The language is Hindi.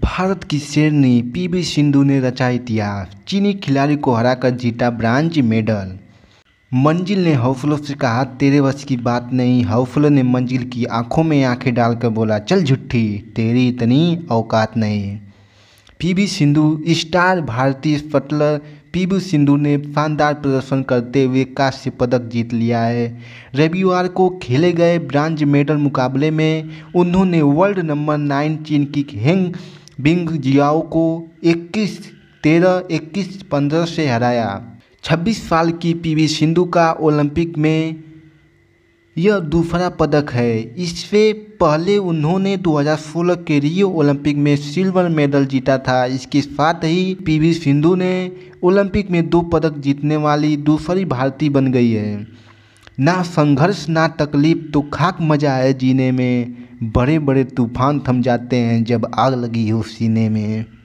भारत की शेरनी पीवी सिंधु ने रचा इतिहास चीनी खिलाड़ी को हराकर जीता ब्रांज मेडल मंजिल ने हौफलों से कहा तेरे बस की बात नहीं हौफलों ने मंजिल की आंखों में आंखें डालकर बोला चल झुट्ठी तेरी इतनी औकात नहीं पीवी सिंधु स्टार भारतीय शटलर पीवी सिंधु ने शानदार प्रदर्शन करते हुए कांस्य पदक जीत लिया है रविवार को खेले गए ब्रांज मेडल मुकाबले में उन्होंने वर्ल्ड नंबर नाइन चीन की हेंग बिंग जियाओ को 21 13 21 15 से हराया 26 साल की पीवी सिंधु का ओलंपिक में यह दूसरा पदक है इससे पहले उन्होंने 2016 के रियो ओलंपिक में सिल्वर मेडल जीता था इसके साथ ही पीवी सिंधु ने ओलंपिक में दो पदक जीतने वाली दूसरी भारतीय बन गई है ना संघर्ष ना तकलीफ तो खाक मजा है जीने में बड़े बड़े तूफ़ान थम जाते हैं जब आग लगी हो सीने में